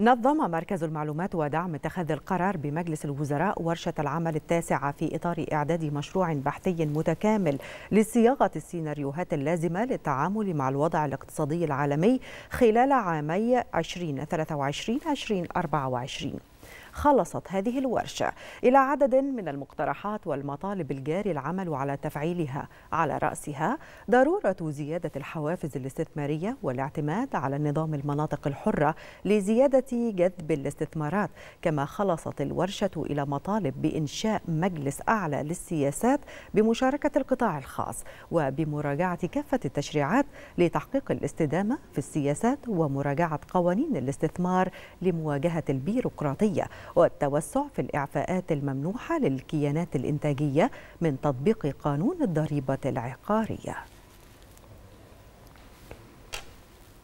نظم مركز المعلومات ودعم اتخاذ القرار بمجلس الوزراء ورشة العمل التاسعة في إطار إعداد مشروع بحثي متكامل لصياغة السيناريوهات اللازمة للتعامل مع الوضع الاقتصادي العالمي خلال عامي 2023 2024 خلصت هذه الورشة إلى عدد من المقترحات والمطالب الجاري العمل على تفعيلها على رأسها ضرورة زيادة الحوافز الاستثمارية والاعتماد على نظام المناطق الحرة لزيادة جذب الاستثمارات كما خلصت الورشة إلى مطالب بإنشاء مجلس أعلى للسياسات بمشاركة القطاع الخاص وبمراجعة كافة التشريعات لتحقيق الاستدامة في السياسات ومراجعة قوانين الاستثمار لمواجهة البيروقراطية الدولية والتوسع في الإعفاءات الممنوحة للكيانات الإنتاجية من تطبيق قانون الضريبة العقارية